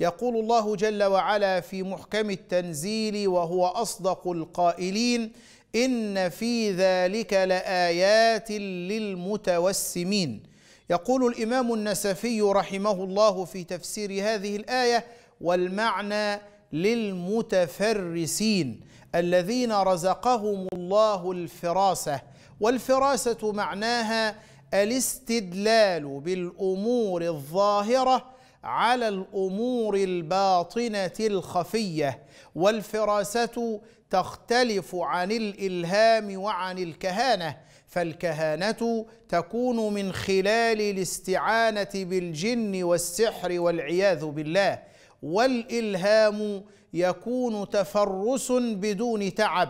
يقول الله جل وعلا في محكم التنزيل وهو اصدق القائلين ان في ذلك لايات للمتوسمين يقول الامام النسفي رحمه الله في تفسير هذه الايه والمعنى للمتفرسين الذين رزقهم الله الفراسه والفراسه معناها الاستدلال بالامور الظاهره على الامور الباطنه الخفيه والفراسه تختلف عن الالهام وعن الكهانه فالكهانه تكون من خلال الاستعانه بالجن والسحر والعياذ بالله والالهام يكون تفرس بدون تعب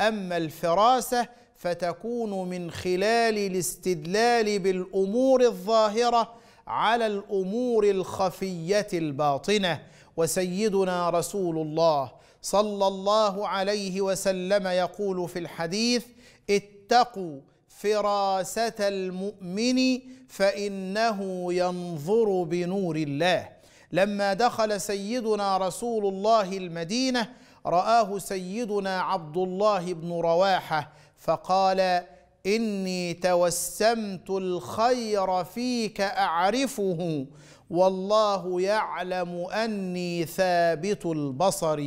اما الفراسه فتكون من خلال الاستدلال بالامور الظاهره على الامور الخفيه الباطنه وسيدنا رسول الله صلى الله عليه وسلم يقول في الحديث اتقوا فراسه المؤمن فانه ينظر بنور الله لما دخل سيدنا رسول الله المدينه راه سيدنا عبد الله بن رواحه فقال اني توسمت الخير فيك اعرفه والله يعلم اني ثابت البصر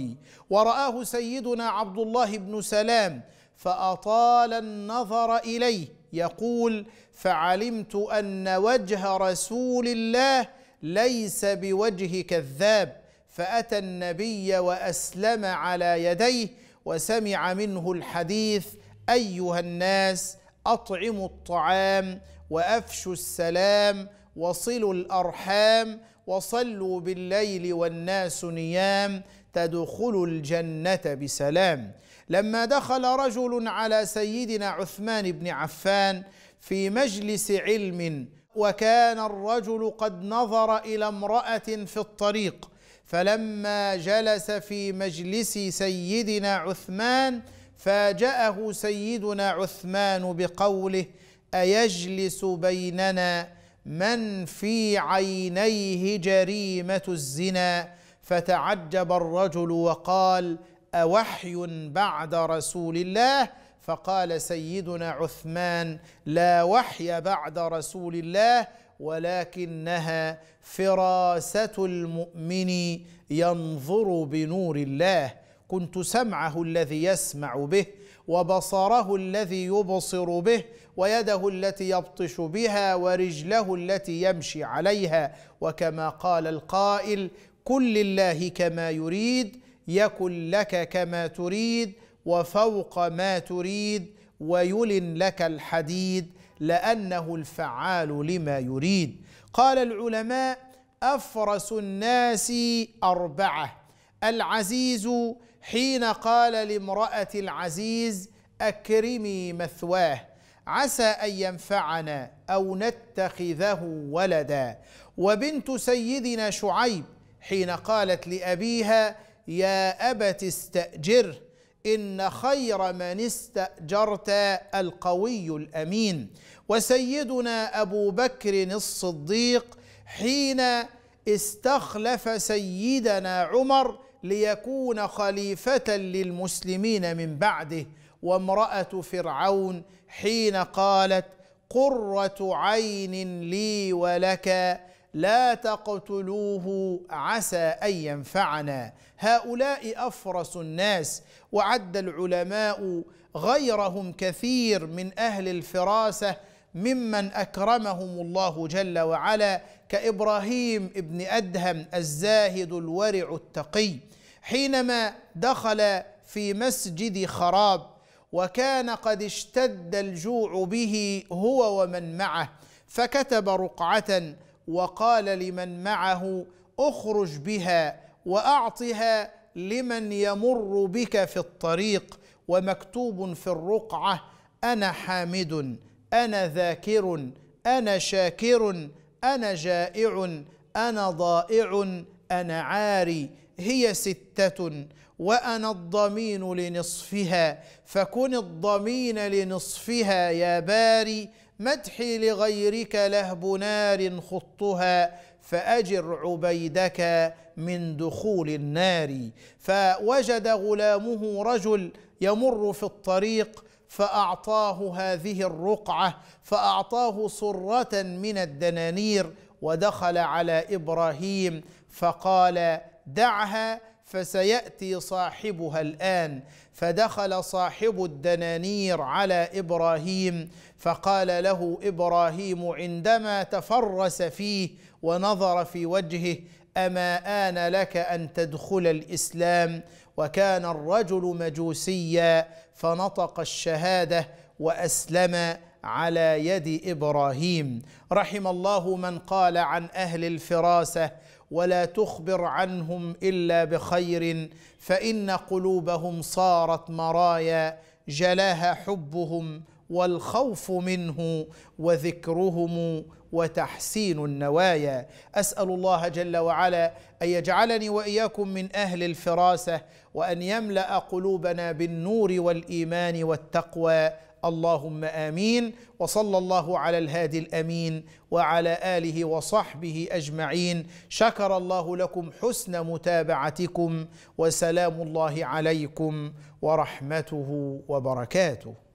وراه سيدنا عبد الله بن سلام فاطال النظر اليه يقول فعلمت ان وجه رسول الله ليس بوجه كذاب فاتى النبي واسلم على يديه وسمع منه الحديث ايها الناس اطعموا الطعام وافشوا السلام وصلوا الارحام وصلوا بالليل والناس نيام تدخلوا الجنه بسلام لما دخل رجل على سيدنا عثمان بن عفان في مجلس علم وكان الرجل قد نظر الى امراه في الطريق فلما جلس في مجلس سيدنا عثمان فاجاه سيدنا عثمان بقوله ايجلس بيننا من في عينيه جريمه الزنا فتعجب الرجل وقال اوحي بعد رسول الله فقال سيدنا عثمان لا وحي بعد رسول الله ولكنها فراسه المؤمن ينظر بنور الله كنت سمعه الذي يسمع به وبصره الذي يبصر به ويده التي يبطش بها ورجله التي يمشي عليها وكما قال القائل كل الله كما يريد يكن لك كما تريد وفوق ما تريد ويلن لك الحديد لانه الفعال لما يريد قال العلماء افرس الناس اربعه العزيز حين قال لامرأة العزيز أكرمي مثواه عسى أن ينفعنا أو نتخذه ولدا وبنت سيدنا شعيب حين قالت لأبيها يا أبت استأجره إن خير من استأجرت القوي الأمين وسيدنا أبو بكر الصديق حين استخلف سيدنا عمر ليكون خليفة للمسلمين من بعده وامرأة فرعون حين قالت قرة عين لي ولك لا تقتلوه عسى ان ينفعنا هؤلاء افرس الناس وعد العلماء غيرهم كثير من اهل الفراسه ممن اكرمهم الله جل وعلا كابراهيم ابن ادهم الزاهد الورع التقي حينما دخل في مسجد خراب وكان قد اشتد الجوع به هو ومن معه فكتب رقعه وقال لمن معه اخرج بها واعطها لمن يمر بك في الطريق ومكتوب في الرقعه انا حامد انا ذاكر انا شاكر انا جائع انا ضائع انا عاري هي سته وانا الضمين لنصفها فكن الضمين لنصفها يا باري مدحي لغيرك لهب نار خطها فأجر عبيدك من دخول النار فوجد غلامه رجل يمر في الطريق فأعطاه هذه الرقعة فأعطاه صرة من الدنانير ودخل على إبراهيم فقال دعها فسياتي صاحبها الان فدخل صاحب الدنانير على ابراهيم فقال له ابراهيم عندما تفرس فيه ونظر في وجهه اما ان لك ان تدخل الاسلام وكان الرجل مجوسيا فنطق الشهاده واسلم على يد ابراهيم رحم الله من قال عن اهل الفراسه ولا تخبر عنهم الا بخير فان قلوبهم صارت مرايا جلاها حبهم والخوف منه وذكرهم وتحسين النوايا اسال الله جل وعلا ان يجعلني واياكم من اهل الفراسه وان يملا قلوبنا بالنور والايمان والتقوى اللهم امين وصلى الله على الهادي الامين وعلى اله وصحبه اجمعين شكر الله لكم حسن متابعتكم وسلام الله عليكم ورحمته وبركاته